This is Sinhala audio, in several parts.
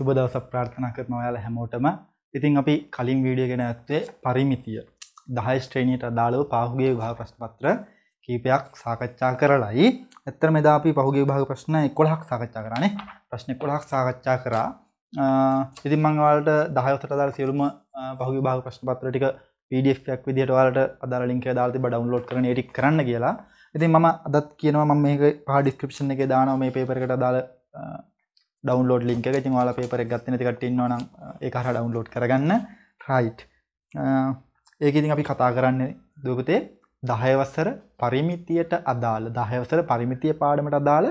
සුබ දවසක් ප්‍රාර්ථනා කරන ඔයාලා හැමෝටම. ඉතින් අපි කලින් වීඩියෝ ගැන ඇත්තේ පරිමිතිය 10 ශ්‍රේණියට අදාළව පාහුගේ විභාග ප්‍රශ්න පත්‍ර කීපයක් සාකච්ඡා කරලයි. ඇත්තටම එදා අපි පහුගේ විභාග ප්‍රශ්න 11ක් සාකච්ඡා කරානේ. ප්‍රශ්න 11ක් සාකච්ඡා කරා. ඉතින් මම ඔයාලට 10 වසරට අදාළ සියලුම පහුගේ විභාග ප්‍රශ්න පත්‍ර ටික PDF එකක් විදිහට ඔයාලට අදාළ link එක දාලා තිබ්බා download කරන ඒ ටික කරන්න කියලා. ඉතින් මම අදත් කියනවා මම මේක පහ description එකේ දානවා මේ paper එකට අදාළ ඩවන්ලෝඩ් ලින්ක එක ඉතින් ඔයාලා පේපර් එක ගත්තේ නැති කට්ටිය ඉන්නවා නම් ඒක හරහා ඩවුන්ලෝඩ් කරගන්න රයිට් ඒක ඉතින් අපි කතා කරන්නේ දුපතේ 10 වසර පරිමිතියට අදාළ 10 වසර පරිමිතිය පාඩමට අදාළ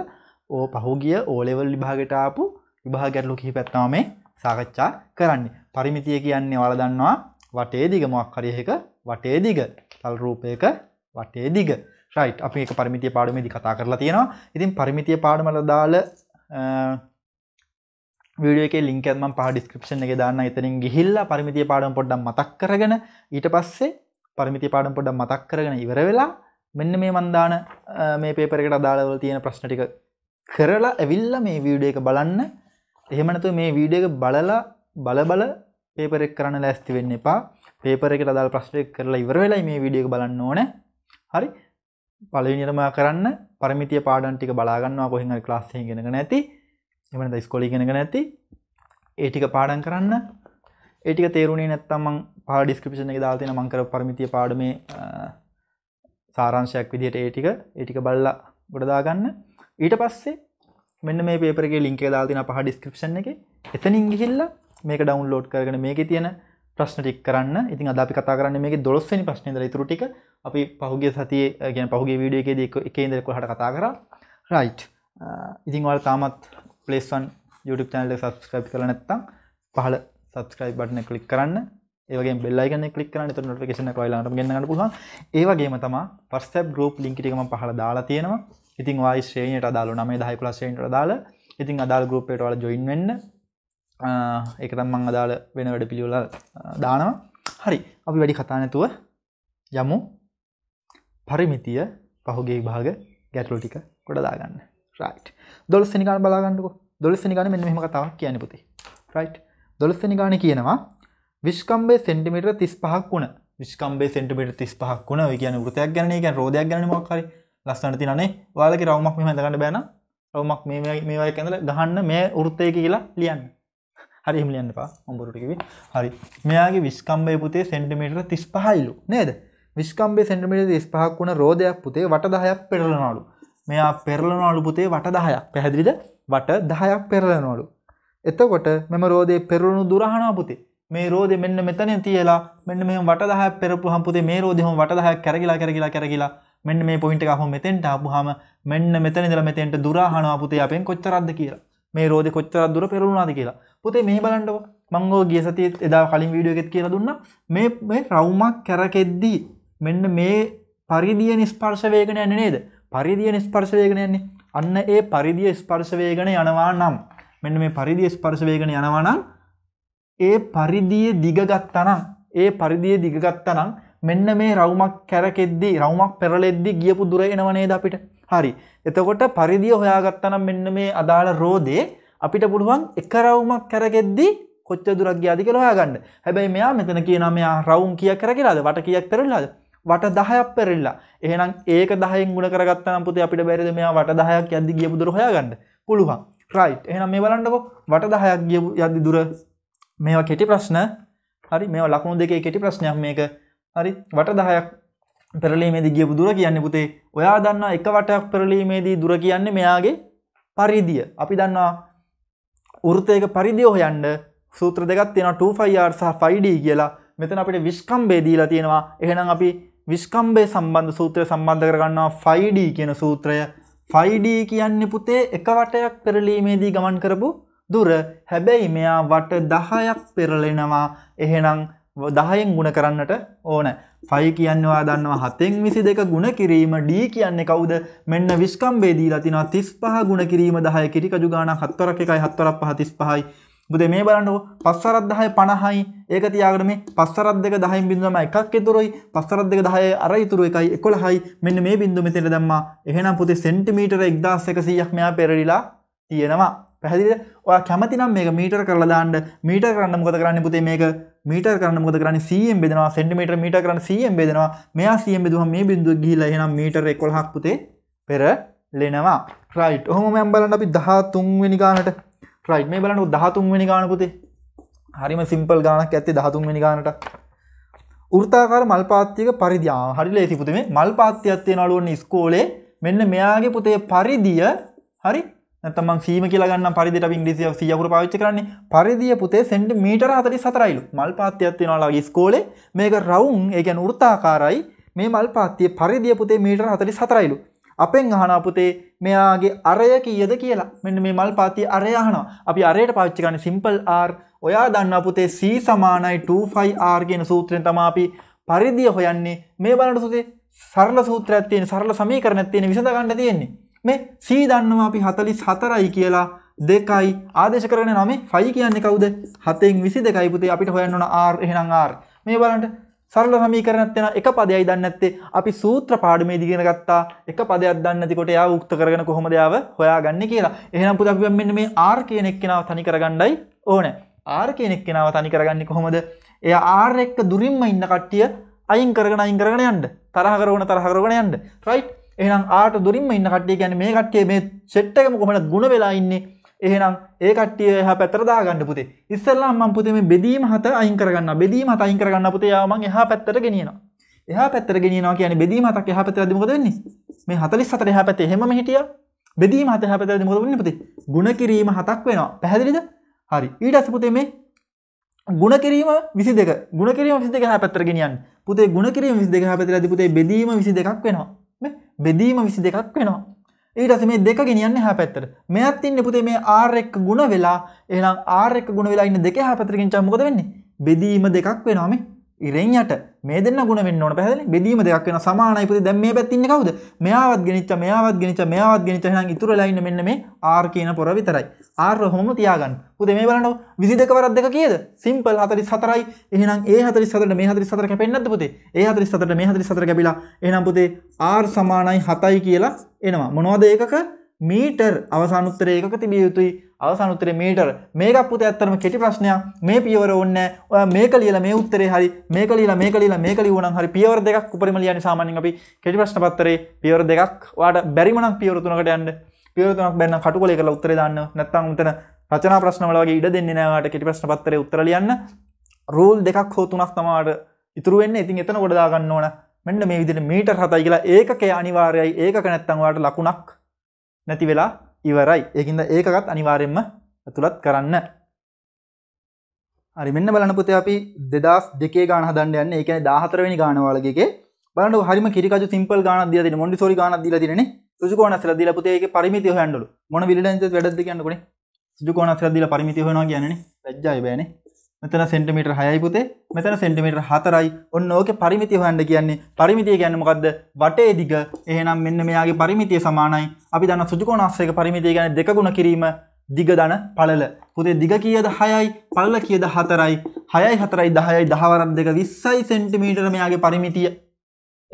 ඕ පහුගිය ඕ ලෙවල් විභාගයට ආපු විභාග ගැටලු කිහිපයක් තමයි මේ සාකච්ඡා කරන්නේ. පරිමිතිය කියන්නේ ඔයාලා දන්නවා වටේ දිග මොකක් හරි එකක වටේ දිග තල් රූපයක වටේ දිග. රයිට් අපි මේක පරිමිතිය පාඩමේදී කතා කරලා තියෙනවා. ඉතින් පරිමිතිය පාඩමට අදාළ වීඩියෝක ලින්කත්ම පා ඩිස්ක්‍රපෂන් එක දාන්න එතනින් ගිහිල්ලා පරිමිතිය පාඩම් පොඩ්ඩම් මතක් කරගෙන ඊට පස්සේ පරිමිති පාඩම් පොඩ්ඩම් මතක් කරගෙන ඉවර වෙලා මෙන්න මේ මන්දාන මේ පේපරකට අදාළවල තියෙන ප්‍රශ්නටික කරලා ඇවිල්ල මේ වීඩිය එක බලන්න එහෙමනතු මේ වීඩිය එක බලලා බලබල පේපරෙක් කරන්න ලැස්ති වෙන්න එපා පේපර එක අදාල් ප්‍රශ්ටෙක් කරලා ඉවර වෙලා මේ වීඩිය එක බලන්න ඕන හරි පලවිනිර්මා කරන්න පරමිතිය පාඩන්ටික බලාගන්නවා කොහෙහල් ලාස්සය ගෙනගෙන ඇති එමන දයිස්කොලිගෙනක නැති ඒටික පාඩන් කරන්න ඒටික තේරුණේ නැත්තමං පා ඩිස්ක්‍රපිෂණ එක දාතින මංකර පරමිතිය පාඩම සාරංශයක් විදියට ඒටික ඒටික බල්ලා ගොඩදාගන්න ඊට පස්සේ මෙන්න මේ පේපරගේ ලින්ක දාතින පහ ඩිස්ක්‍රපෂණ එක එතනින් ගිහිල්ල මේක ඩවන්ලෝඩ් කරගෙන මේක තියෙන ප්‍රශ්නටික් කරන්න ඉතින් අදි කතා කරන්න මේ දොස්සනි ප්‍රශ්නය දර තුරටික අපි පහුගේ සතිය ගැන පහුගේ වීඩියගේ දෙක එකේදරක හට කතා කර රයිට් ඉතිංවල් තාමත් ප්ලේස්වන් YouTube චැනල සබස්ක්‍රයිබ් කර නැත්තම් පහල සබස්ක්‍රයිබ් බටන කලික් කරන්න ඒගේ බෙල්ලයිගන කලික් කරන්න ත නොටිකේෂන කොයිලාට ගන්න පුළුව ඒවගේම තම පස්සැබ් ගරුප් ලිංකිටිකම පහල දාලා තියෙනවා ඉතින් වායි ශ්‍රේණයට අදාලු නමේ දහයි පලස්ේට දාල ඉතින් අදාල් ගරුපේට වල ජොයින් වෙන්න ඒකතම් මං අදාල වෙන වැඩ පිළිවල දානවා හරි අපි වැඩි කතානැතුව යමු පරිමිතිය පහුගේ භාග ගැටලු ටික ගොඩදාගන්න රයිට් දොළස්සනි ගාන බලාගන්නකො දොළස්සනි ගාන මෙන්න මෙහෙම කතාවක් කියන්නේ පුතේ රයිට් දොළස්සනි ගාන කියනවා විශ්කම්බේ සෙන්ටිමීටර 35ක් වුණ විශ්කම්බේ සෙන්ටිමීටර 35ක් වුණ ඔය කියන්නේ වෘතයක් ගැන නේ කියන්නේ රෝදයක් ගැන නේ මොකක් හරි ලස්සනට තියෙනනේ ඔයාලගේ රවුමක් මෙහෙම හඳ ගන්න බෑ නම් රවුමක් මේ මේ වගේ කැඳලා ගහන්න මේ වෘතය කියලා ලියන්න හරි එහෙම ලියන්න එපා මම බොරුට කිව්වේ හරි මෙයාගේ විශ්කම්බේ පුතේ සෙන්ටිමීටර 35 ඉලු නේද විශ්කම්බේ සෙන්ටිමීටර 35ක් වුණ රෝදයක් පුතේ වට 10ක් පෙරලනවලු මෙයා පෙරලනවලු පුතේ වට 10ක්. පැහැදිලිද? වට 10ක් පෙරලනවලු. එතකොට මෙම රෝදේ පෙරළුණු දුරහනා පුතේ. මේ රෝදේ මෙන්න මෙතනින් තියලා මෙන්න මේ වට 10ක් පෙරපුවාම පුතේ මේ රෝදේ හොම වට 10ක් කරගිලා කරගිලා කරගිලා මෙන්න මේ පොයින්ට් එක හොම මෙතෙන්ට ආපුවාම මෙන්න මෙතන ඉඳලා මෙතෙන්ට දුරහනා පුතේ අපෙන් කොච්චරක්ද කියලා. මේ රෝදේ කොච්චරක් දුර පෙරළුණාද කියලා. පුතේ මේ බලන්නකො. මම ඔය ගිය සතියේ එදා කලින් වීඩියෝ එකෙත් කියලා දුන්නා. මේ මේ රවුමක් කරකෙද්දී මෙන්න මේ පරිදිය නිස්පර්ශ වේගන යන්නේ නේද? පරිදිය ස්පර්ශවේගෙන යන්නේ අන්න ඒ පරිදිය ස්පර්ශවේගෙන යනවා නම් මෙන්න මේ පරිදිය ස්පර්ශවේගෙන යනවා නම් ඒ පරිදිය දිගගත්තනම් ඒ පරිදිය දිගගත්තනම් මෙන්න මේ රවුමක් කැරකෙද්දී රවුමක් පෙරලෙද්දී ගියපු දුර එනව නේද අපිට. හරි. එතකොට පරිදිය හොයාගත්තනම් මෙන්න මේ අදාළ රෝදේ අපිට පුළුවන් එක රවුමක් කැරකෙද්දී කොච්චර දුරක් ගියාද කියලා හොයාගන්න. හැබැයි මෙයා මෙතන කියනවා මෙයා රවුම් කීයක් කරගෙලාද? වට කීයක් පෙරලාද? වට දහයක් පැරල්ලා එහනම් ඒක දහයි ගුණ කරගත් නම්පුති අපිට බැරිද මෙයා වට දහයක් ඇදදි ගිය දුර හොයාගන්න පුළුවන් රයි් එහනම් මේ බලන්නකො වට දහයක් ගිය යද්දි දුර මේවා කෙටි ප්‍රශ්න හරි මේ ලකුණු දෙකේ කෙටි ප්‍රශ්නයක් මේක හරි වට දහයක් පෙරලීමේදී ගියපු දුර කියන්නේ පුතේ ඔයා දන්නා එක වටයක් පෙරලීමේදී දුර කියන්නේ මෙයාගේ පරිදිය. අපි දන්නවා වෘත්තයක පරිදිය හොයන්න සූත්‍ර දෙකක් තියෙනවා 2πr සහ 5d කියලා. මෙතන අපිට විස්කම්බේ දීලා තියෙනවා. එහෙනම් අපි විස්කම්බේ සම්බන්ධ සූත්‍රය සම්බන්ධ කරගන්නවා ෆයිඩ කියන සූත්‍රය ෆයිඩ කියන්න පුතේ එක වටයක් පෙරලීමේදී ගමන් කරපු දුර හැබැයි මෙයා වට දහයක් පෙරලෙනවා එහෙනම් දහයෙන් ගුණ කරන්නට ඕන ෆයි කියන්නවා දන්නවා හතෙන් විසි දෙක ගුණ කිරීම ඩී කියන්නේ කවුද මෙන්න විස්කම්බේදී ලතිනවා තිස් පහ ගුණ කිරීම දහය කිරිකජු ගාන හත්වරක් එකයි හත්වරක් පහතිස් පහයි බුදේ මේ බලන්නකෝ පස්සරක් 10 50යි ඒක තියාගෙන මේ පස්සරක් දෙක 10න් බිඳුවම එකක් ඉතුරුයි පස්සරක් දෙක 10 අර ඉතුරු එකයි 11යි මෙන්න මේ බිඳුව මෙතන දැම්මා එහෙනම් පුතේ සෙන්ටිමීටර 1100ක් මෙයා පෙරලිලා තියෙනවා පැහැදිලිද ඔයා කැමති නම් මේක මීටර කරලා දාන්න මීටර කරන්න මොකද කරන්නේ පුතේ මේක මීටර කරන්න මොකද කරන්නේ 100ෙන් බෙදනවා සෙන්ටිමීටර මීටර කරන්න 100ෙන් බෙදනවා මෙයා 100ෙන් බෙදුවම මේ බිඳුව ගිහිල්ලා එහෙනම් මීටර 11ක් පුතේ පෙරලෙනවා රයිට් ඔහොම මම බලන්න අපි 13 වෙනි ගානට රයි් මේ බලන්න දහතුන්වැනි ගානපුතේ හරිම සිම්පල් ගානක් ඇත්තේ දහතුන්වැනි ගානට ෘතාකාර මල්පාත්තික පරිදියා හරි ලේසිපුතු මේ මල්පාත්්‍යත්තය නලුවන්න ස්කෝලේ මෙන්න මෙයාගේ පුතේ පරිදිය හරි තමන් සීම කියලගන්න පරිදිට ඉංග්‍රීසිය සියපුර පාච්ච කරන්නේ පරිදිය පුතේ සෙන්ඩ මීටර හතරි සතරයිලු මල් පාත්‍යත්ති නලාගේ ස්කෝලේ මේක රවුන් ඒකැන් ෘතාකාරයි මේ මල් පාත්තිය පරිදිය පුතේ මීටර හතරි සතරයිලු අපෙන් අහනවා පුතේ මෙයාගේ අරය කීයද කියලා. මෙන්න මේ මල් පාතිය අරය අහනවා. අපි අරයට පාවිච්චි කරන්නේ simple r. ඔයා දන්නා පුතේ c 2πr කියන සූත්‍රයෙන් තමයි අපි පරිධිය හොයන්නේ. මේ බලන්න පුතේ සරල සූත්‍රයක් තියෙන සරල සමීකරණයක් තියෙන විසඳ ගන්න තියෙන්නේ. මේ c දන්නවා අපි 44යි කියලා දෙකයි ආදේශ කරගෙන නම ෆයි කියන්නේ කවුද හතෙන් විසි දෙකයි පුතේ අපිට හොයන්න ඕන R එහෙනම් R මේ බලන්න සරල සමීකරණයක් තියෙනවා එක පදයයි දන්නේ නැත්තේ අපි සූත්‍ර පාඩමේදී ඉගෙන ගත්තා එක පදයක් දන්නේ නැතිකොට එයාව උක්ත කරගෙන කොහොමද යාව හොයාගන්නේ කියලා. එහෙනම් පුතා අපි මෙන්න මේ R කියන එක්කෙනාව තනි කරගන්නයි ඕනේ. R කියන එක්කෙනාව තනි කරගන්නේ කොහොමද? එයා R එක්ක දුරින්ම ඉන්න කට්ටිය අයින් කරගෙන අයින් කරගෙන යන්න. තරහ කරගෙන තරහ කරගෙන යන්න. රයිට්? එහෙනම් R දුරින්ම ඉන්න කට්ටිය කියන්නේ මේ කට්ටිය මේ සෙට් එකම කොහොමද ಗುಣ වෙලා ඉන්නේ? එහෙනම් ඒ කට්ටිය එහා පැත්තට දාගන්න පුතේ. ඉස්සෙල්ලාම මම පුතේ මේ බෙදීම හත අයින් කරගන්නවා. බෙදීම හත අයින් කරගන්න පුතේ යාව මම එහා පැත්තට ගෙනියනවා. එහා පැත්තට ගෙනියනවා කියන්නේ බෙදීම හතක් එහා පැත්තට දාද්දි මොකද වෙන්නේ? මේ 44 එහා පැත්තේ හැමම හිටියා. බෙදීම හත එහා පැත්තට දාද්දි මොකද වෙන්නේ පුතේ? ಗುಣ කිරීම හතක් වෙනවා. පැහැදිලිද? හරි. ඊට පස්සේ පුතේ මේ ගුණ කිරීම 22 ගුණ කිරීම 22 එහා පැත්තට ගෙනියන්න. පුතේ ගුණ කිරීම 22 එහා පැත්තට දාද්දි පුතේ බෙදීම 22ක් වෙනවා. මේ බෙදීම 22ක් වෙනවා. ඊටස මේ දෙක ගෙනියන්න හැ පැත්තර මෙයත් ඉන්න පුතේ මේ ආරෙක් ගුණ වෙලා එහම් ආරෙක් ගුණ වෙලා ඉන්න දෙක හැ පැතරකින් චම්මකද වෙන්නේ බෙදීම දෙකක් වෙනවාමේ ඉරෙන්යට මේ දෙන්න ගුණ වෙන්න ඕන පැහැදිලි බෙදීම දෙකක් වෙන සමානයි පුතේ දැන් මේ පැත්තේ ඉන්නේ කවුද මෙයාවත් ගෙනිච්ච මෙයාවත් ගෙනිච්ච මෙයාවත් ගෙනිච්ච එහෙනම් ඉතුරුලා ඉන්නේ මෙන්න මේ R කියන පොර විතරයි R හොම තියාගන්න පුතේ මේ බලන්නකො 22 වරක් දෙක කීයද සිම්පල් 44යි එහෙනම් A 44ට මේ 44 කැපෙන්නේ නැද්ද පුතේ A 44ට මේ 44 කැපිලා එහෙනම් පුතේ R සමානයි 7යි කියලා එනවා මොනවද ඒකක මීටර් අවසාන උත්තරේ එකක තිබිය යුතුයි අවසාන උත්තරේ මීටර් මේක පුතේ ඇත්තටම කෙටි ප්‍රශ්නයක් මේ පියවර ඕනේ ඔයා මේක ලියලා මේ උත්තරේ හරි මේක ලියලා මේක ලියලා මේක ලියුවා නම් හරි පියවර දෙකක් උඩරිම ලියන්නේ සාමාන්‍යයෙන් අපි කෙටි ප්‍රශ්න පත්‍රයේ පියවර දෙකක් ඔයාට බැරිම නම් පියවර තුනකට යන්න පියවර තුනක් බැන්නම් කටුකොලේ කරලා උත්තරේ දාන්න නැත්නම් උතන රචනා ප්‍රශ්න වල වගේ ඉඩ දෙන්නේ නැහැ ඔයාට කෙටි ප්‍රශ්න පත්‍රයේ උත්තර ලියන්න රූල් දෙකක් හෝ තුනක් තමයි ඉතුරු වෙන්නේ ඉතින් එතන ගොඩ දා ගන්න ඕන මෙන්න මේ විදිහට මීටර් 7යි කියලා ඒකකේ අනිවාර්යයි ඒකක නැත්නම් ඔයාලට ලකුණක් නැති වෙලා ඉවරයි. ඒකින්ද ඒකකත් අනිවාර්යෙන්ම ඇතුළත් කරන්න. හරි මෙන්න බලන්න පුතේ අපි 2002 ගාන හදන්න යන්නේ. ඒ කියන්නේ 14 වෙනි ගාන වලගේකේ බලන්න හරිම කිරිකජු සිම්පල් ගානක් දීලා තියෙන මොන්ඩිසෝරි ගානක් දීලා තියෙනනේ. සුජුකෝණස්සලා දීලා පුතේ ඒකේ ಪರಿಮಿತಿ හොයන්නලු. මොන විලඩන්ස් වැඩක්ද කියන්නකොනේ. සුජුකෝණස්සලා දීලා ಪರಿಮಿತಿ හොයනවා කියන්නේ නේ. ලැජ්ජායි බෑනේ. මෙතන සෙන්ටිමීටර් 6යි පුතේ. මෙතන සෙන්ටිමීටර් 4යි. ඔන්න ඕකේ පරිමිතිය හොයන්න කියන්නේ. පරිමිතිය කියන්නේ මොකද්ද? වටේ දිග. එහෙනම් මෙන්න මෙයාගේ පරිමිතිය සමානයි. අපි දන්න සුජුකෝණ අස්සයක පරිමිතිය කියන්නේ දෙක ගුණ කිරීම දිග ධන පළල. පුතේ දිග කීයද 6යි, පළල කීයද 4යි. 6යි 4යි 10යි 10 වරක් දෙක 20යි සෙන්ටිමීටර මෙයාගේ පරිමිතිය.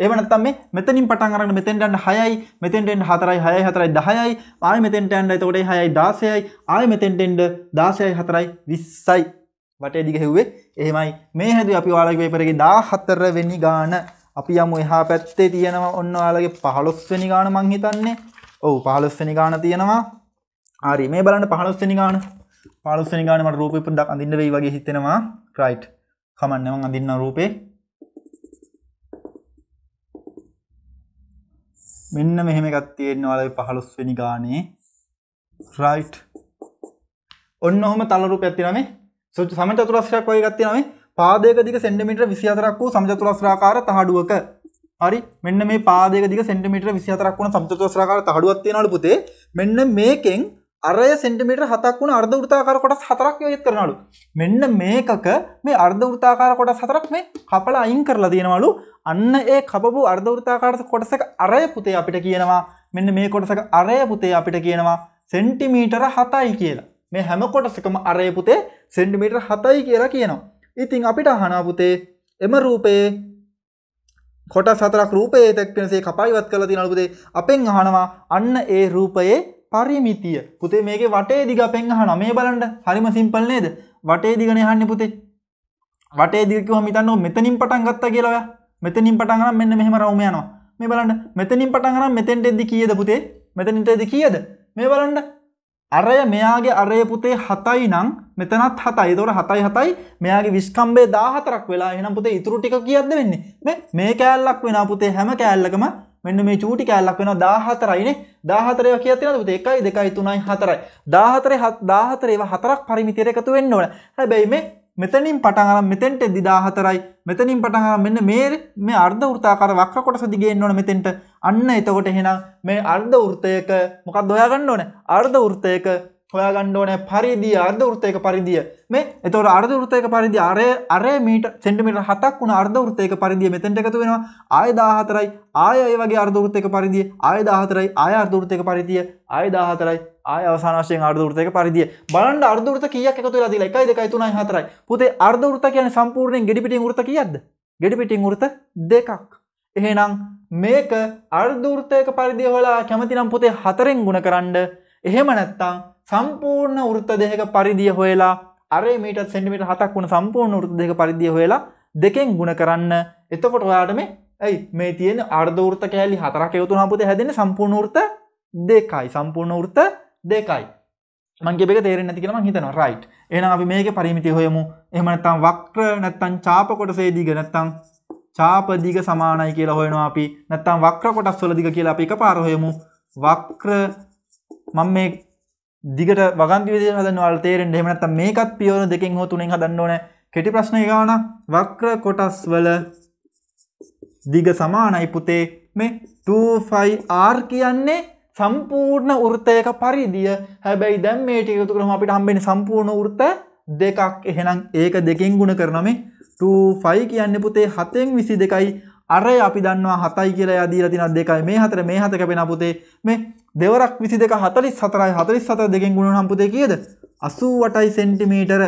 එහෙම නැත්නම් මේ මෙතනින් පටන් අරගෙන මෙතෙන්ට යන්න 6යි මෙතෙන්ට එන්න 4යි 6යි 4යි 10යි ආයෙ මෙතෙන්ට යන්න එතකොට 6යි 16යි ආයෙ මෙතෙන්ට එන්න 16යි 4යි 20යි බටේ දිග හෙව්වේ එහෙමයි මේ හැදුවේ අපි ඔයාලගේ පේපර් එකේ 14 වෙනි ගාන අපි යමු එහා පැත්තේ තියෙනවා ඔන්න ඔයාලගේ 15 වෙනි ගාන මං හිතන්නේ ඔව් 15 වෙනි ගාන තියෙනවා හරි මේ බලන්න 15 වෙනි ගාන 15 වෙනි ගාන මට රූපේ පොඩ්ඩක් අඳින්න වෙයි වගේ හිතෙනවා රයිට් කමන්න මං අඳින්න රූපේ මෙන්න මෙහෙම එකක් තියෙනවා ඔයාලගේ 15 වෙනි ගානේ රයිට් ඔන්න ඔහම තල රූපයක් තියෙනවා මේ සමචතුරස්‍රයක් වගේ එකක් තියෙනවා මේ පාදයක දිග සෙන්ටිමීටර 24ක් වූ සමචතුරස්‍රාකාර තහඩුවක. හරි. මෙන්න මේ පාදයක දිග සෙන්ටිමීටර 24ක් වුණ සමචතුරස්‍රාකාර තහඩුවක් තියෙනවලු පුතේ. මෙන්න මේකෙන් අරය සෙන්ටිමීටර 7ක් වුණ අර්ධ වෘත්තාකාර කොටස් 4ක් යොදත් කරනවලු. මෙන්න මේකක මේ අර්ධ වෘත්තාකාර කොටස් 4ක් මේ කපලා අයින් කරලා දෙනවලු. අන්න ඒ කපපු අර්ධ වෘත්තාකාර කොටසක අරය පුතේ අපිට කියනවා මෙන්න මේ කොටසක අරය පුතේ අපිට කියනවා සෙන්ටිමීටර 7යි කියලා. මේ හැම කොටසකම අරය පුතේ සෙන්ටිමීටර් 7යි කියලා කියනවා. ඉතින් අපිට අහනවා පුතේ එම රූපයේ කොටස් හතරක් රූපයේ තැක්කෙනසේ කපා ඉවත් කරලා තියෙනවා පුතේ. අපෙන් අහනවා අන්න ඒ රූපයේ පරිමිතිය. පුතේ මේකේ වටේ දිග අපෙන් අහනවා. මේ බලන්න හරිම සිම්පල් නේද? වටේ දිගනේ අහන්නේ පුතේ. වටේ දිග කිව්වම හිතන්නකො මෙතනින් පටන් ගත්තා කියලා ඔයා. මෙතනින් පටන් ගනම් මෙන්න මෙහෙම රවුම යනවා. මේ බලන්න මෙතනින් පටන් ගනම් මෙතෙන්ට එද්දි කීයද පුතේ? මෙතනින්ට එද්දි කීයද? මේ බලන්න අරය මෙයාගේ අරය පුතේ හතයි නං මෙතනත් හතයි තොට හතයි හතයි මෙයාගේ විස්කම්බේ දාහතරක් වෙලා එනම් පුතේ ඉතුරු ටික කියද වෙන්නේ මේ කෑල්ලක් වෙන පුතේ හැම කෑල්ලකම මෙන්න මේ චූටි කෑල්ලක් වෙන දාහතරයිනේ දාහතරය කියතින පුත එකයි දෙකයි තුනයි හතරයි දාහතරය හත් දාහතරේව හතරක් පරිමිතිර එකතු වෙන්න ඕන හැබැයි මේ මෙතනින් පටන් අරන් මෙතෙන්ට 2004යි මෙතනින් පටන් අරන් මෙන්න මේ මේ අර්ධ වෘත්තාකාර වක්‍ර කොටස දිගේන්න ඕන මෙතෙන්ට අන්න එතකොට එහෙනම් මේ අර්ධ වෘත්තයක මොකක්ද හොයාගන්න ඕනේ අර්ධ වෘත්තයක හොයාගන්න ඕනේ පරිදි අර්ධ වෘත්තයක පරිදිය. මේ එතකොට අර්ධ වෘත්තයක පරිදි අරය අරය මීටර් සෙන්ටිමීටර් 7ක් වුණ අර්ධ වෘත්තයක පරිදිය මෙතෙන්ට එකතු වෙනවා. ආය 14යි. ආය ඒ වගේ අර්ධ වෘත්තයක පරිදිය. ආය 14යි. ආය අර්ධ වෘත්තයක පරිදිය. ආය 14යි. ආය අවසාන වශයෙන් අර්ධ වෘත්තයක පරිදිය. බලන්න අර්ධ වෘත්ත කීයක් එකතු වෙලා දීලා 1 2 3 4යි. පුතේ අර්ධ වෘත්ත කියන්නේ සම්පූර්ණයෙන් ගෙඩි පිටින් වෘත්ත කීයක්ද? ගෙඩි පිටින් වෘත්ත දෙකක්. එහෙනම් මේක අර්ධ වෘත්තයක පරිදිය හොලා කැමතිනම් පුතේ හතරෙන් ගුණ කරන්න. එහෙම නැත්නම් සම්පූර්ණ වෘත්ත දෙක පරිදිය හොයලා අරේ මීට සෙන්ටිමීටර් 7ක් වුණ සම්පූර්ණ වෘත්ත දෙක පරිදිය හොයලා දෙකෙන් ගුණ කරන්න. එතකොට ඔයාට මේ ඇයි මේ තියෙන අර්ධ වෘත්ත කෑලි හතරක් යොතුනහම පුතේ හැදෙන්නේ සම්පූර්ණ වෘත්ත දෙකයි. සම්පූර්ණ වෘත්ත දෙකයි. මංගේක තේරෙන් ඇති කියලම හිතන රයිට් එන අපි මේක පරිමිති හොයමු එමනත්තම් වක්්‍ර නැත්තන් චාප කොටසේදිග නැත්තම් චාපදිග සමානයි කියලා හොයනවා අපි නැත්තම් වක්්‍ර කොටස් වලදිග කියලා අපි එක පාරහොයමු වක්්‍ර මං මේ දිගට වගන්ති විදේ හදන්නවල් තේරෙන් හෙමනත්ත මේකත් පියවර දෙකින් හෝ තුනෙන් හදන්න ඕන කෙටි ප්‍රශ්න ගාන වක්‍ර කොටස් වල දිග සමානයි පුතේ මේ 25R කියන්නේ සම්පූර්ණ වෘතයක පරිදිය හැබැයි දැන් මේ ටික එකතු කරාම අපිට හම්බෙන්නේ සම්පූර්ණ වෘත දෙකක්. එහෙනම් ඒක දෙකෙන් ගුණ කරනවා මේ 25 කියන්නේ පුතේ 7න් 22යි අර අපි දන්නවා 7යි කියලා එයා දීලා තියෙනවා 2යි මේ 4 මේ 7 කැපෙන පුතේ මේ දෙවරක් 22 44යි 47 දෙකෙන් ගුණනහම් පුතේ කීයද 88යි සෙන්ටිමීටර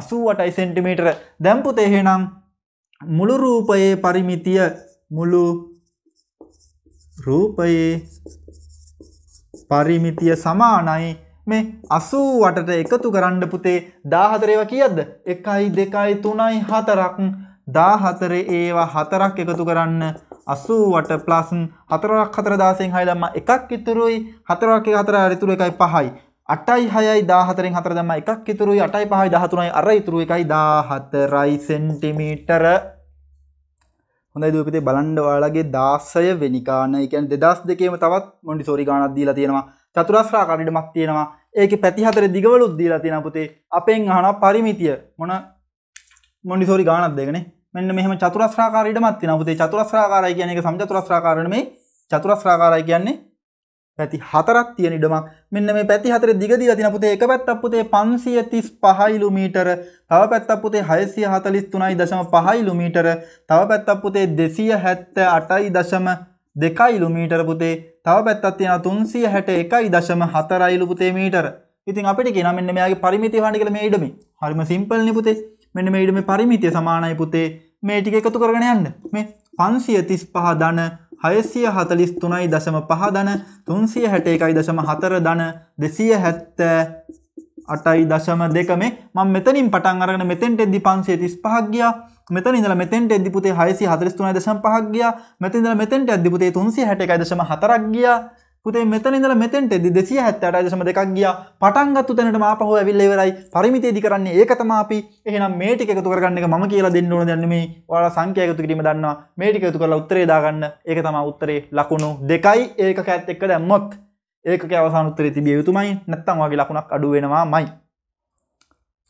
88යි සෙන්ටිමීටර දැන් පුතේ එහෙනම් මුළු රූපයේ පරිමිතිය මුළු රූපයේ පරිමිතිය සමානයි මේ 88ට එකතු කරන්න පුතේ 14 ඒවා කීයද 1 2 3 4ක් 14 ඒවා හතරක් එකතු කරන්න 88 ප්ලස් 4ක් 4 16න් 6 දැම්මා එකක් ඉතුරුයි 4ක් 4 ඉතුරු එකයි 5යි 8යි 6යි 14න් 4 දැම්මා එකක් ඉතුරුයි 8යි 5යි 13යි අර ඉතුරු එකයි 14යි සෙන්ටිමීටර හොඳයි දූපතේ බලන්න ඔයාලගේ 16 වෙනි ගාන ඒ කියන්නේ 2002ේම තවත් මොන්ඩිසෝරි ගානක් දීලා තියෙනවා චතුරස්‍රාකාරයටමක් තියෙනවා ඒකේ පැති හතර දිගවලුත් දීලා තියෙනවා පුතේ අපෙන් අහන පරිමිතිය මොන මොන්ඩිසෝරි ගානක් දෙකනේ මෙන්න මෙහෙම චතුරස්‍රාකාර ඉඩමක් තියෙනවා. පුතේ චතුරස්‍රාකාරයි කියන්නේ ඒක සමචතුරස්‍රාකාර නෙමෙයි. චතුරස්‍රාකාරයි කියන්නේ පැති හතරක් තියෙන ඉඩමක්. මෙන්න මේ පැති හතරේ දිග දීලා තියෙන පුතේ එක පැත්තක් පුතේ 535 මීටර, තව පැත්තක් පුතේ 643.5 කිලෝමීටර, තව පැත්තක් පුතේ 278.2 කිලෝමීටර පුතේ, තව පැත්තක් තියෙනවා 361.4 පුතේ මීටර. ඉතින් අපිට කියනවා මෙන්න මෙයාගේ පරිමිතිය හොයන්න කියලා මේ ඉඩමේ. හරිම සිම්පල් නේ පුතේ. මෙන මේට මේ පරිමිතිය සමානයි පුතේ මේ ටික එකතු කරගෙන යන්න මේ පන්සිය තිස් පහ දන හයසිය හතලිස් තුනයි දශම පහ දන තුන්සිය හැට එකයි දශම හතර දන දෙසිය හැත්ත අටයි දශම දෙක මේ මං මෙතනින් පටන් අරගෙන මෙතෙන්ට එද්දි පන්සිය තිස් පහක් ගියා මෙතන ඉඳලා මෙතෙන්ට එද්දි පුතේ 643.5 ගියා මෙතන ඉඳලා මෙතෙන්ට එද්දි පුතේ 361.4ක් ගියා පුතේ මෙතන ඉඳලා මෙතෙන්ට එද්දි 278.2 ගියා. පටන් ගත්තු තැනටම ආපහු ඇවිල්ලා ඉවරයි. පරිමිතයේදී කරන්නේ ඒක තමයි අපි. එහෙනම් මේ ටික එකතු කරගන්න එක මම කියලා දෙන්න ඕන දැන් නෙමෙයි. ඔයාලා සංඛ්‍යා එකතු කිරීම දන්නවා. මේ ටික එකතු කරලා උත්තරේ දාගන්න. ඒක තමයි උත්තරේ ලකුණු 2යි ඒකකයත් එක්ක දැම්මොත්. ඒකකයේ අවසාන උත්තරේ තිබිය යුතුමයි. නැත්තම් ඔයාගේ ලකුණක් අඩු වෙනවාමයි.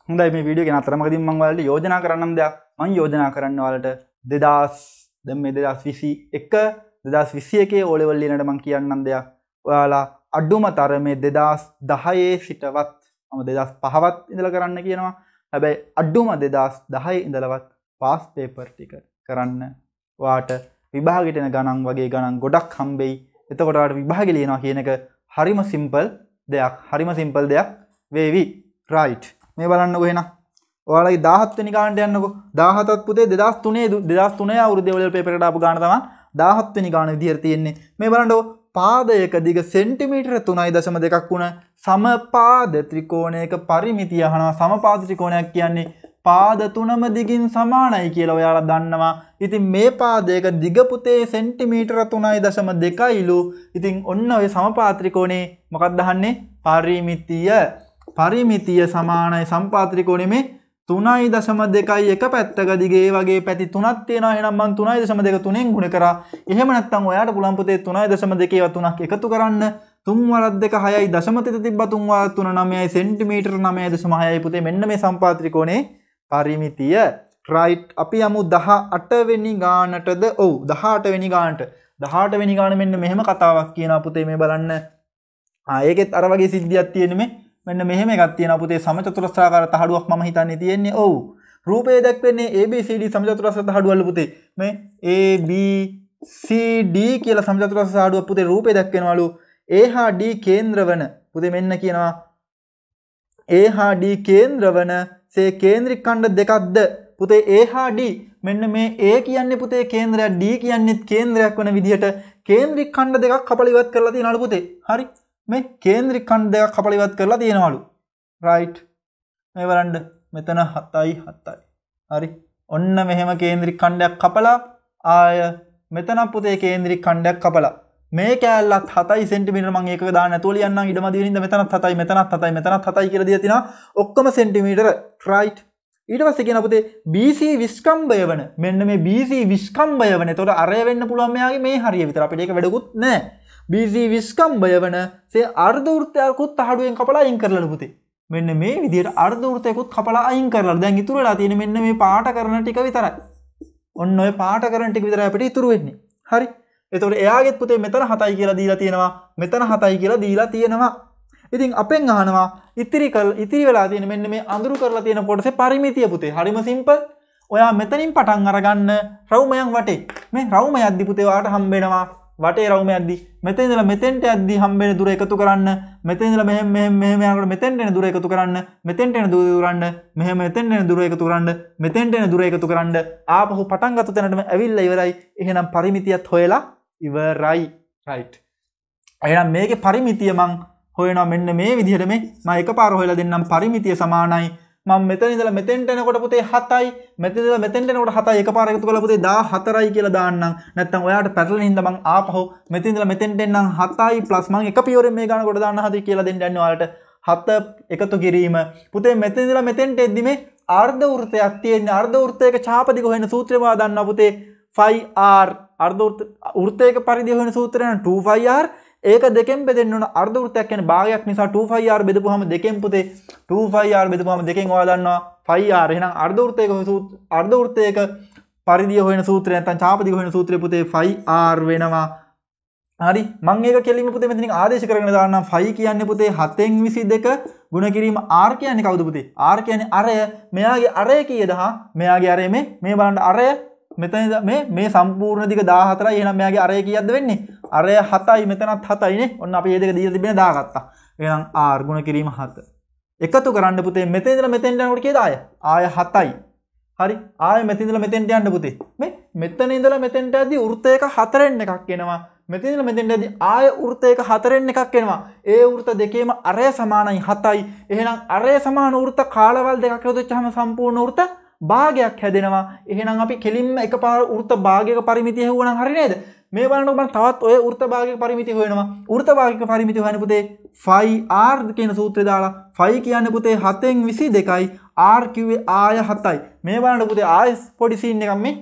හොඳයි මේ වීඩියෝ ගැන අතරමඟදී මම ඔයාලට යෝජනා කරන්නම් දෙයක්. මම යෝජනා කරන්න ඔයාලට 2000 දැන් මේ 2021 2021 ඕලෙවල් ලියනට මම කියන්නම් දෙයක්. ඔයාලා අඩුම තරමේ දෙදස් දහයේ සිටවත් ම දෙදස් පහවත් ඉඳල කරන්න කියනවා හැබැයි අඩ්ඩුම දෙදස් දහයි ඉඳලවත් පාස් පේපර් ටික කරන්න වාට විභාගටන ගණන් වගේ ගණන් ගොඩක් හම්බෙයි එතකොටට විභාගලියෙනවා කියනක හරිම සිම්පල් දෙයක් හරිම සිම්පල් දෙයක් වේවි රයිට් මේ බලන්න හෙන ඔයාලයි දාහත්වනි කාණට යන්නක දාහතත් පුතේ දෙදස් තුනේ දස් තුනේ අවුරුදවල පෙපරට අප ගානතම දාහත්වනි ගාන දිර තියෙන්නේ මේ බලන්ඩෝ පාදයක දිග සෙන්ටිමීටර 3.2ක් වුණ සමපාද ත්‍රිකෝණයක පරිමිතිය අහනවා සමපාද ත්‍රිකෝණයක් කියන්නේ පාද තුනම දිගින් සමානයි කියලා ඔයාලා දන්නවා. ඉතින් මේ පාදයක දිග පුතේ සෙන්ටිමීටර 3.2යිලු. ඉතින් ඔන්න ඔය සමපාද ත්‍රිකෝණේ මොකක්ද අහන්නේ? පරිමිතිය. පරිමිතිය සමානයි සමපාද ත්‍රිකෝණේ මේ තුනයි දශම දෙකයි එක පැත්තක දිගේ වගේ පැති තුනක් තියෙනවා එහෙනම් මං තුනයි දශම දෙක තුනෙන් ගුණ කරා එහෙම නැත්නම් ඔයාට පුළුවන් පුතේ තුනයි දශම දෙකේව තුනක් එකතු කරන්න තුන් වරක් දෙක හයයි දශම තිත තිබ්බා තුන් වරක් තුන නමයයි සෙන්ටිමීටර නමය දශම හයයි පුතේ මෙන්න මේ සම්පාත්‍රිකෝණේ පරිමිතිය රයිට් අපි යමු 18 වෙනි ගානටද ඔව් 18 වෙනි ගානට 18 වෙනි ගාන මෙන්න මෙහෙම කතාවක් කියනවා පුතේ මේ බලන්න ආ ඒකෙත් අර වගේ සිද්ධියක් තියෙන්නේ මේ මෙන්න මෙහෙම එකක් තියෙනවා පුතේ සමචතුරස්‍රාකාර තහඩුවක් මම හිතන්නේ තියෙන්නේ. ඔව්. රූපයේ දැක්වෙන්නේ ABCD සමචතුරස්‍ර තහඩුවල පුතේ. මේ ABCD කියලා සමචතුරස්‍ර තහඩුව පුතේ රූපේ දැක්වෙනවලු. A හා D කේන්ද්‍රවන පුතේ මෙන්න කියනවා A හා D කේන්ද්‍රවන සේ කේන්ද්‍රික ඛණ්ඩ දෙකක්ද පුතේ A හා D මෙන්න මේ A කියන්නේ පුතේ කේන්ද්‍රයක් D කියන්නේත් කේන්ද්‍රයක් වන විදිහට කේන්ද්‍රික ඛණ්ඩ දෙකක් කපල ඉවත් කරලා තියෙනවලු පුතේ. හරි. මේ කේන්ද්‍රි කණ්ඩ දෙයක් කපල ඉවත් කරලා තියෙනවලු රයිට් මේ වරන්ඩ මෙතන හතයි හත්තයි හරි ඔන්න මෙහෙම කේන්ද්‍රි කණ්ඩයක් කපලා ආය මෙතන පුතේ කේන්ද්‍රි කණ්ඩයක් කපලා මේ කෑල්ලත් හතයි සෙන්ටිමිට මං ඒක දාන්න තෝලි යන්න ඉඩම දිනින්ද මෙතනත් හතයි මෙතනත් හතයි මෙතනත් හතයි කියලා දීලා තිනා ඔක්කොම සෙන්ටිමීටර රයිට් ඊට පස්සේ කියන පුතේ BC විස්කම්බය වෙන මෙන්න මේ BC විස්කම්බය වෙන එතකොට අරය වෙන්න පුළුවන් මෙයාගේ මේ හරිය විතර අපිට ඒක වැඩකුත් නැහැ BC විස්කම්බය වන සේ අර්ධවෘත්තයකුත් තහඩුවෙන් කපලා අයින් කරලා පුතේ. මෙන්න මේ විදිහට අර්ධවෘත්තයකුත් කපලා අයින් කරලා දැන් ඉතුරු වෙලා තියෙන්නේ මෙන්න මේ පාට කරන ටික විතරයි. ඔන්න ඔය පාට කරන ටික විතරයි අපිට ඉතුරු වෙන්නේ. හරි. එතකොට එයාගෙත් පුතේ මෙතන 7යි කියලා දීලා තියෙනවා. මෙතන 7යි කියලා දීලා තියෙනවා. ඉතින් අපෙන් අහනවා ඉතිරි කල් ඉතිරි වෙලා තියෙන මෙන්න මේ අඳුරු කරලා තියෙන කොටසේ පරිමිතිය පුතේ. හරිම සිම්පල්. ඔයා මෙතනින් පටන් අරගන්න රවුමයන් වටේ. මේ රවුමයක් දිපුතේ ඔයාට හම්බ වෙනවා. වටේ රවුම ඇද්දි මෙතෙන්දල මෙතෙන්ට ඇද්දි හම්බෙන දුර එකතු කරන්න මෙතෙන්දල මෙහෙම මෙහෙම මෙහෙම යනකොට මෙතෙන්ට එන දුර එකතු කරන්න මෙතෙන්ට එන දුර කරන්න මෙහෙම මෙතෙන්ට එන දුර එකතු කරන්න මෙතෙන්ට එන දුර එකතු කරන්න ආපහු පටන් ගත්ත තැනටම ඇවිල්ලා ඉවරයි එහෙනම් පරිමිතියත් හොයලා ඉවරයි රයිට් එහෙනම් මේකේ පරිමිතිය මං හොයනවා මෙන්න මේ විදිහට මේ මම එකපාර හොයලා දෙන්නම් පරිමිතිය සමානයි 0.5 මම මෙතන ඉඳලා මෙතෙන්ට එනකොට පුතේ 7යි මෙතන ඉඳලා මෙතෙන්ට එනකොට 7යි එකපාර එකතු කරලා පුතේ 14යි කියලා දාන්නම් නැත්නම් ඔයාට පැටලෙන හින්දා මං ආපහු මෙතන ඉඳලා මෙතෙන්ට එන්නම් 7යි ප්ලස් මං එක පියවරෙන් මේ ගාන කොට දාන්න හදයි කියලා දෙන්න යන්නේ ඔයාලට 7 එකතු කිරීම පුතේ මෙතන ඉඳලා මෙතෙන්ට එද්දි මේ අර්ධ වෘත්තයක් තියෙන අර්ධ වෘත්තයක ඡාපදික හොයන සූත්‍රය වා දන්නවා පුතේ 5R අර්ධ වෘත්තයක පරිදි හොයන සූත්‍රය නම් 2R ඒක දෙකෙන් බෙදෙන්න ඕන අර්ධ වෘත්තයක් කියන්නේ භාගයක් නිසා 2πr බෙදපුවාම දෙකෙන් පුතේ 2πr බෙදපුවාම දෙකෙන් ඔයාලා දන්නවා πr එහෙනම් අර්ධ වෘත්තයක සූත්‍ර අර්ධ වෘත්තයක පරිධිය හොයන සූත්‍රය නැත්නම් ඡාපදික හොයන සූත්‍රය පුතේ πr වෙනවා හරි මම ඒක කෙලින්ම පුතේ මෙතනින් ආදේශ කරගෙන දාන්නම් phi කියන්නේ පුතේ 7න් 22 ගුණ කිරීම r කියන්නේ කවුද පුතේ r කියන්නේ අරය මෙයාගේ අරය කීයද හා මෙයාගේ අරය මේ මේ බලන්න අරය මෙතන මේ මේ සම්පූර්ණ දිග 14යි එහෙනම් මෙයාගේ අරය කීයක්ද වෙන්නේ අරය 7යි මෙතනත් 7යි නේ ඔන්න අපි මේ දෙක දීලා තිබෙන දාගත්තා එහෙනම් r ගුණ කිරීම 7 එකතු කරන්න පුතේ මෙතන ඉඳලා මෙතෙන්ට යනකොට කීයද ආය ආය 7යි හරි ආය මෙතන ඉඳලා මෙතෙන්ට යන්න පුතේ මේ මෙතන ඉඳලා මෙතෙන්ට යද්දී වෘත්තයක 4න් එකක් එනවා මෙතන ඉඳලා මෙතෙන්ට යද්දී ආය වෘත්තයක 4න් එකක් එනවා ඒ වෘත්ත දෙකේම අරය සමානයි 7යි එහෙනම් අරය සමාන වෘත්ත කාලවල් දෙකක් යොදවච්චාම සම්පූර්ණ වෘත්ත භාගයක් හැදෙනවා එහෙනම් අපි කෙලින්ම එක පාර වෘත භාගයක පරිමිතිය හුවනම් හරි නේද මේ බලනකොට මම තවත් ඔය වෘත භාගයක පරිමිතිය හොයනවා වෘත භාගයක පරිමිතිය හොයන පුතේ 5r කියන සූත්‍රය දාලා 5 කියන්නේ පුතේ 7න් 22යි r කිව්වේ ආය 7යි මේ බලන්න පුතේ ආය පොඩි සීන් එකක් මේ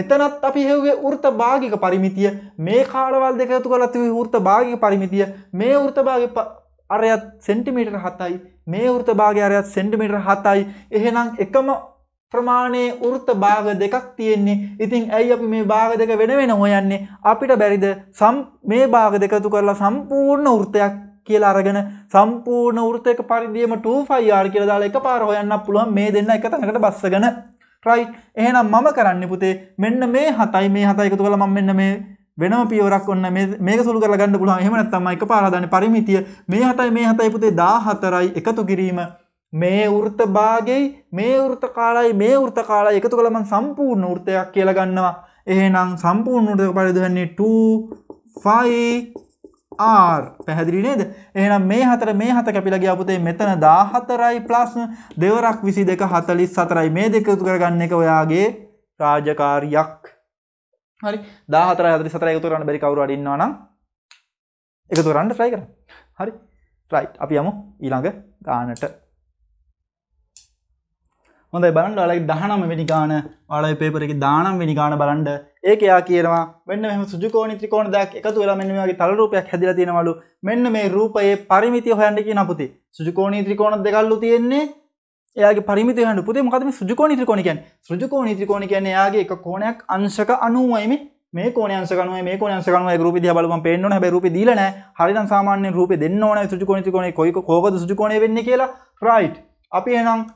මෙතනත් අපි හෙව්වේ ෘත භාගික පරිමිතිය මේ කාලවල් දෙක එකතු කරලා තිබුවේ ෘත භාගික පරිමිතිය මේ ෘත භාගයේ අරයත් සෙන්ටිමීටර 7යි මේ ෘත භාගයේ අරයත් සෙන්ටිමීටර 7යි එහෙනම් එකම ප්‍රමාණයේ වෘත්ත භාග දෙකක් තියෙන්නේ. ඉතින් ඇයි අපි මේ භාග දෙක වෙන වෙන හොයන්නේ? අපිට බැරිද මේ භාග දෙක තු කරලා සම්පූර්ණ වෘත්තයක් කියලා අරගෙන සම්පූර්ණ වෘත්තයක පරිදිම 2πr කියලා දාලා එකපාර හොයන්න පුළුවන් මේ දෙන්න එක තැනකට බස්සගෙන. right. එහෙනම් මම කරන්නේ පුතේ මෙන්න මේ 7යි මේ 7 එකතු කරලා මම මෙන්න මේ වෙනම පියවරක් ඔන්න මේක සුළු කරලා ගන්න පුළුවන්. එහෙම නැත්නම් මම එකපාර හදාන්නේ පරිමිතිය මේ 7යි මේ 7යි පුතේ 14යි එකතු කිරීම මේ වෘත භාගෙයි මේ වෘත කාලයි මේ වෘත කාලය එකතු කළම සම්පූර්ණ වෘතයක් කියලා ගන්නවා. එහෙනම් සම්පූර්ණ වෘතක පරිදවන්නේ 2 R පැහැදිලි නේද? එහෙනම් මේ හතර මේ හත කැපිලා ගියා පුතේ මෙතන 14යි ප්ලස් දෙවරක් 22 44යි මේ දෙක එකතු කරගන්න එක ඔයාගේ රාජකාරියක්. හරි 14යි 44යි එකතු කරන්න බැරි කවුරු හරි ඉන්නවා නම් එකතු කරන්න try කරන්න. හරි. right අපි යමු ඊළඟ ගානට. හොඳයි බලන්ඩ අලයි දහනම් වෙනිකාන වලයි පේපරකි දානම් වෙනිකාන බලන්ඩ ඒක එයා කියනවා මෙන්න මෙම සුජකෝණ ත්‍රිකෝණ දෙයක් එකතු වෙලා මෙන්න මේවාගේ තල රූපයක් හැදිලා තියෙනවලු මෙන්න මේ රූපයේ පරිමිතිය හොයන්න කියන පුතේ සුජකෝණී ත්‍රිකෝණ දෙකල්ලු තියෙන්නේ එයාගේ පරිමිතිය හොයන්න පුතේ මොකද මේ සුජකෝණී ත්‍රිකෝණ කියන්නේ සුජකෝණී ත්‍රිකෝණ කියන්නේ එයාගේ එක කොණයක් අංශක 90යි මේ මේ කෝණය අංශක 90යි මේ කෝණය අංශක 90යි රූපෙ දිහා බලපම් පේන්න ඕන හැබැයි රූපෙ දීලා නැහැ හරිනම් සාමාන්‍ය රූපෙ දෙන්න ඕනේ සුජකෝණී ත්‍රිකෝණේ කොයි කොහොමද සුජකෝණේ වෙන්නේ කියලා රයිට් අපි එහෙනම්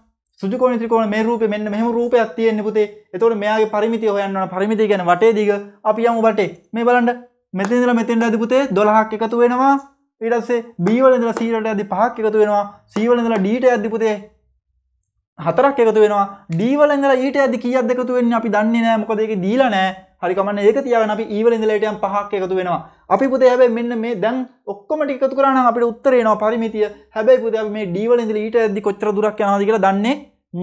සුදුකෝණ ත්‍රිකෝණ මේ රූපේ මෙන්න මෙහෙම රූපයක් තියෙන්නේ පුතේ. එතකොට මෙයාගේ පරිමිතිය හොයන්න ඕන. පරිමිතිය කියන්නේ වටේ දිග. අපි යමු වටේ. මේ බලන්න මෙතන ඉඳලා මෙතෙන්ට යද්දි පුතේ 12ක් එකතු වෙනවා. ඊට පස්සේ B වල ඉඳලා C වලට යද්දි 5ක් එකතු වෙනවා. C වල ඉඳලා D ට යද්දි පුතේ හතරක් එකතු වෙනවා. D වල ඉඳලා E ට යද්දි කීයක්ද එකතු වෙන්නේ අපි දන්නේ නැහැ. මොකද ඒකේ දීලා නැහැ. හරිකමන්න ඒක තියගෙන අපි ඊවල ඉඳලටයන් පහක් එකතු වෙනවා අපි පුතේ හැබැයි මෙන්න මේ දැන් ඔක්කොම ටික එකතු කරා නම් අපිට උත්තරේ එනවා පරිමිතිය හැබැයි පුතේ අපි මේ d වල ඉඳලා ඊට ඇද්දි කොච්චර දුරක් යනවාද කියලා දන්නේ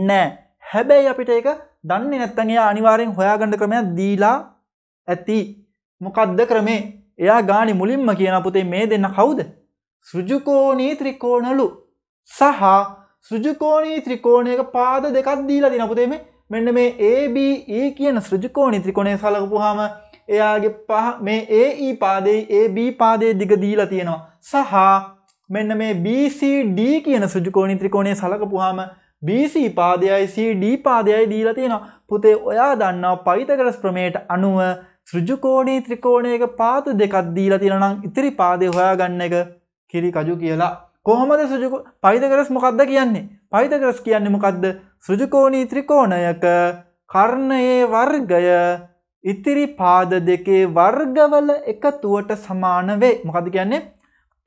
නැහැ හැබැයි අපිට ඒක දන්නේ නැත්නම් එයා අනිවාර්යෙන් හොයාගන්න ක්‍රමයක් දීලා ඇති මොකද්ද ක්‍රමේ එයා ගානි මුලින්ම කියන පුතේ මේ දෙන්න කවුද සෘජුකෝණී ත්‍රිකෝණලු සහ සෘජුකෝණී ත්‍රිකෝණයක පාද දෙකක් දීලා දෙන පුතේ මේ මෙන්න මේ ABE කියන සෘජුකෝණි ත්‍රිකෝණය සලකපුවාම එයාගේ පහ මේ AE පාදයේ AB පාදයේ දිග දීලා තියෙනවා. සහ මෙන්න මේ BCD කියන සෘජුකෝණි ත්‍රිකෝණය සලකපුවාම BC පාදයයි CD පාදයයි දීලා තියෙනවා. පුතේ ඔයා දන්නවා පයිතගරස් ප්‍රමේයට අනුව සෘජුකෝණී ත්‍රිකෝණයක පාද දෙකක් දීලා තියෙනවා නම් ඉතිරි පාදේ හොයාගන්න එක කිරි කජු කියලා. කොහොමද පයිතකරස් මොකක්ද කියන්නේ පයිතකරස් කියන්නේ මොකක්ද සෘජකෝණී ත්‍රිකෝණයක කර්ණයේ වර්ගය ඉතිරි පාද දෙකේ වර්ගවල එකතුවට සමාන වේ මොකද කියන්නේ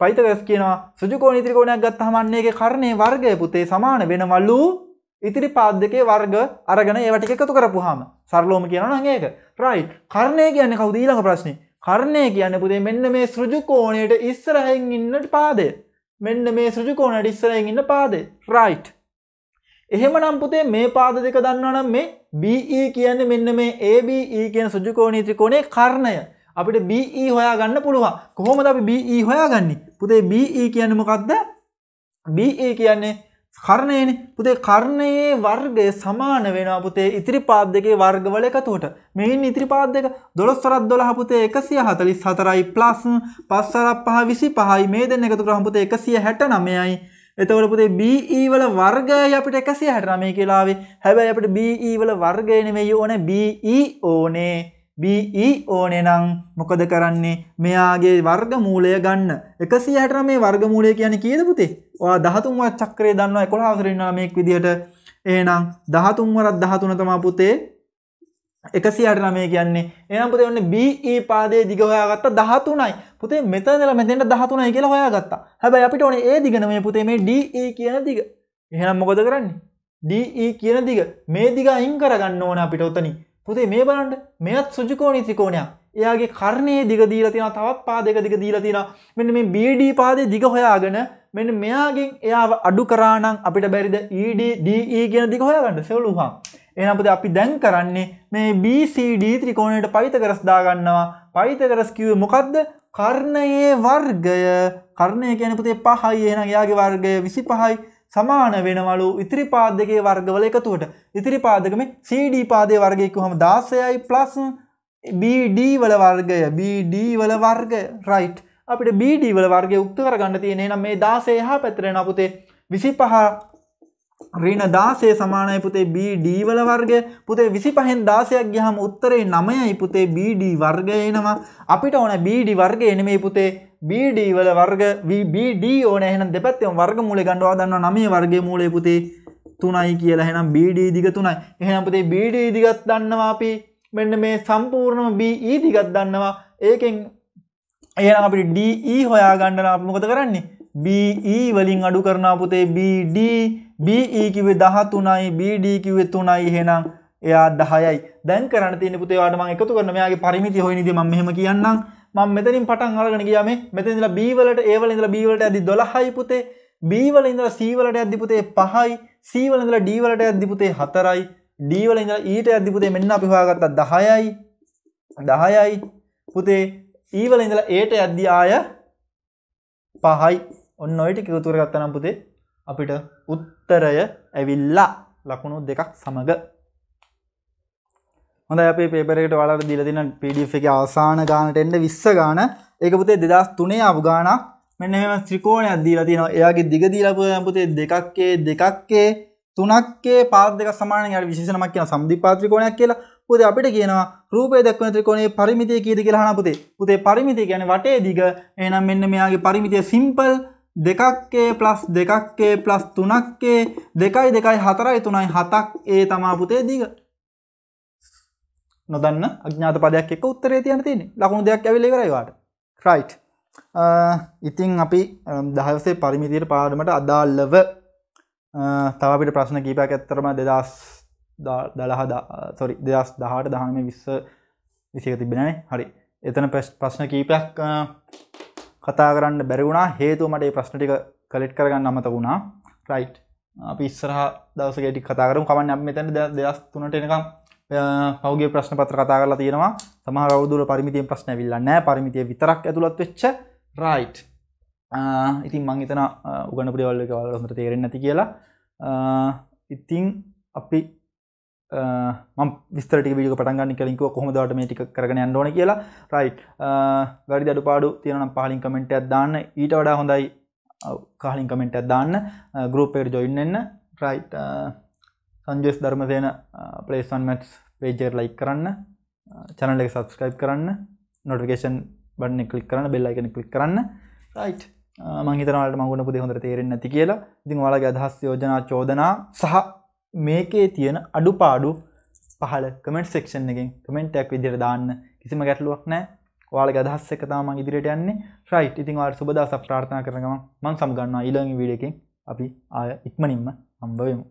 පයිතකරස් කියනවා සෘජකෝණී ත්‍රිකෝණයක් ගත්තහම අන්නේගේ කර්ණයේ වර්ගය පුතේ සමාන වෙනවලු ඉතිරි පාද දෙකේ වර්ග අරගෙන ඒවා ටික එකතු කරපුවාම සරලවම කියනවා නම් ඒක රයිට් කර්ණය කියන්නේ කවුද ඊළඟ ප්‍රශ්නේ කර්ණය කියන්නේ පුතේ මෙන්න මේ සෘජකෝණයට ඉස්සරහින් ඉන්නට පාදය මෙන්න මේ සෘජුකෝනට ඉස්සරයින් ඉන්න පාදේ රයිට් එහෙම නම්පුතේ මේ පාද දෙක දන්නවනම් මේ BE කියන්නේ මෙන්න මේ ABE කියන සෘජුකෝණී ත්‍රිකෝණේ කර්ණය අපිට BE හොයාගන්න පුළුවන් කොහොමද අපි BE හොයාගන්නේ පුතේ BE කියන්නේ මොකක්ද BE කියන්නේ කර්ණයනේ පුතේ කර්ණයේ වර්ගය සමාන වෙනවා පුතේ ඉතිරි පාද දෙකේ වර්ගවල එකතුවට. මෙයින් ඉතිරි පාද දෙක 12 වරක් 12 පුතේ 144යි ප්ලස් 5 වරක් 5 25යි මේ දෙන්න එකතු කරාම පුතේ 169යි. එතකොට පුතේ BE වල වර්ගය අපිට 169 කියලා ආවේ. හැබැයි අපිට BE වල වර්ගය නෙමෙයි ඕනේ BE ඕනේ. BE ඕනේ නම් මොකද කරන්නේ? මෙයාගේ වර්ගමූලය ගන්න. 169 මේ වර්ගමූලය කියන්නේ කීයද පුතේ? ඔයා 13 වත් චක්‍රය දන්නවා 11 වසරින් නම් මේක විදිහට. එහෙනම් 13 වරක් 13 තමයි පුතේ 169 කියන්නේ. එහෙනම් පුතේ ඔන්නේ BE පාදයේ දිග හොයාගත්ත 13යි. පුතේ මෙතන ඉඳලා මෙතෙන්ට 13යි කියලා හොයාගත්තා. හැබැයි අපිට ඕනේ ඒ දිග නෙමෙයි පුතේ මේ DE කියන දිග. එහෙනම් මොකද කරන්නේ? DE කියන දිග මේ දිග අයින් කරගන්න ඕන අපිට උතනින්. පුතේ මේ බලන්ට මෙයත් සුජිකෝනි ත්‍රිකෝණයක් එයාගේ කරණයේ දිග දීලා තියෙන තවත් පාදයක දිග දීලා තියෙනවා මෙන්න මේ BD පාදේ දිග හොයාගෙන මෙන්න මෙයාගෙන් එයාව අඩු කරානම් අපිට බැරිද ED DE කියන දිග හොයාගන්න සෙවලුහා එහෙනම් අපිට අපි දැන් කරන්නේ මේ BCD ත්‍රිකෝණයට පයිතගරස් දාගන්නවා පයිතගරස් කිව්වේ මොකද්ද කර්ණයේ වර්ගය කර්ණය කියන්නේ පුතේ 5යි එහෙනම් එයාගේ වර්ගය 25යි සමාන වෙනවලු ඉතිරි පාදකේ වර්ගවල එකතුවට ඉතිරි පාදකම CD පාදය වර්ගයකු හම දාසයයි ප්ලස් BD වල වර්ගය BD වල වර්ග රයිට් අපිට BD වල වර්ගය උක්ත කරගන්න තියෙන නම් මේ දාසේ හා පැතරෙන අපපුතේ විසි පහ රීන දාසේ සමානයි පුතේ BD වල වර්ගය පුතේ 25න් 16ක් ගියහම උත්තරේ 9යි පුතේ BD වර්ගය එනවා අපිට ඕන BD වර්ගය නෙමෙයි පුතේ BD වල වර්ග BD ඕන එහෙනම් දෙපැත්තෙන් වර්ගමූලය ගන්නවා දන්නවා 9 වර්ගයේ මූලය පුතේ 3යි කියලා එහෙනම් BD දිග 3යි එහෙනම් පුතේ BD දිගත් දන්නවා අපි මෙන්න මේ සම්පූර්ණම BE දිගත් දන්නවා ඒකෙන් එහෙනම් අපිට DE හොයා ගන්න නම් අපි මොකද කරන්නේ BE වලින් අඩු කරනවා පුතේ BD BE කිව්වේ 13යි BD කිව්වේ 3යි එහෙනම් එයා 10යි. දැන් කරන්න තියෙන පුතේ ඔයාලට මම එකතු කරන මෙයාගේ පරිමිතිය හොයන විදිහ මම මෙහෙම කියන්නම්. මම මෙතනින් පටන් අරගෙන ගියා මේ. මෙතන ඉඳලා B වලට A වල ඉඳලා B වලට යද්දි 12යි පුතේ. B වල ඉඳලා C වලට යද්දි පුතේ 5යි. C වල ඉඳලා D වලට යද්දි පුතේ 4යි. D වල ඉඳලා E ට යද්දි පුතේ මෙන්න අපි හොයාගත්තා 10යි. 10යි. පුතේ E වල ඉඳලා A ට යද්දි ආය 5යි. ඔන්න ඔය ටික එකතු කරගත්තා නම් පුතේ අපිට උත්තර උත්තරය ඇවිල්ලා ලකුණු දෙකක් සමඟ හොඳ අප පේපරට වලට දිලදින පිඩි් එක අවසාන ගානට එන්ඩ විස්ස ගාන ඒක පුතේ දෙදස් තුනේ අප ගානක් මෙන්න මෙම ත්‍රිකෝණය අදී ලතින එයාගේ දිගදීලපු පුතේ දෙකක්කේ දෙකක්කේ තුනක්කේ පාදක සමානයට විශෂනමක් කියන සම්ධි පාත්‍රිකෝණයක් කියලා පුද අපිට කියනවා රූපය දක්වන ත්‍රිකෝණයේ පරිමිතිය කීයද කියලා අහන පුතේ. පුතේ පරිමිතිය කියන්නේ වටේ දිග. එහෙනම් මෙන්න මෙයාගේ පරිමිතිය සිම්පල් දෙකක්කේ ප්ලස් දෙකක්කේ ප්ලස් තුනක්කේ දෙකයි දෙකයි හතරයි තුනයි හතක් ඒ තමා පුතේ දිග නොදන්න අඥාත පදයක් එක්ක උත්තරේ තියන තියෙන ලකුණු දෙයක් ඇවිල කරයිවාට ෆ්‍රයිට් ඉතිං අපි දහසේ පරිමිතිර පාඩමට අදාල්ලව තවපිට ප්‍රශ්න කීපයක් ඇත්තරම දෙදස් දළහදා සොරි දෙදස් දහට දහනම විස්ස විසික තිබෙනනේ හරි එතන ප්‍රශ්න කීපයක් කතා කරන්න බැරිවුණා හේතුව මට ප්‍රශ්න ටික කලෙට් කරගන්න අමත වුණා රයි් අපි ඉස්සරහ දවසගේටි කතාකරම් කමන්න අම් මෙතැන දෙදස් තුනට එනකම් පවගේ ප්‍රශ්න පත්‍ර කතා කරලා තියෙනවා සමහරවදුර පරිමිතියෙන් ප්‍රශ්න විල්ලන්න පරිමිතිය විතරක් ඇතුළත් වෙච්ච රයි් ඉතින් මං හිතන උගන පියවල්ල වලට තේරෙන් නැති කියලා ඉතිං අපි විස්තර විඩිය පටගන්න කලින්ක කොහොමදට මේ ටික කරන යන්නඕන කියලා රයි් වැඩි දඩු පාඩු තියෙනන පහලින් කමෙන්ට ඇදදාන්න ඊට වඩා හොඳයි කාහලින් කමෙන්ට ඇදදාන්න ගරුප්පයට ජොයින්නන්න රයි් සංජස් ධර්මදයන පලේස්වන් මැට්ස් පේජර් ලයි කරන්න චැනල එක සබස්ක්‍රයිබ් කරන්න නොටිකේෂන් බන්න කලික් කරන්න බෙල්ලයිගෙන කලික් කරන්න රයිට් මංහිතරට මගුණ පුදේ හොඳ තේරෙන් නැති කියලා ඉතින් වලගේ අදහස් යෝජනා චෝදනා සහ මේකේ තියෙන අඩුපාඩු පහල කමෙන්ට් සෙක්ෂන් එකෙන් කමෙන්ට්ටක් විදිර දාන්න කිසිම ගැටලුවක් නෑ වාලගේ අදහස් එක තාම ඉදිරියට යන්නේ රයිට් ඉතින් වාට සුබදා සප්‍රාර්ථනා කරනවා මං සම්ගන්නවා ඊළඟ වීඩියෝ එකෙන් අපි ආය ඉක්මනින්ම හම්බ වෙමු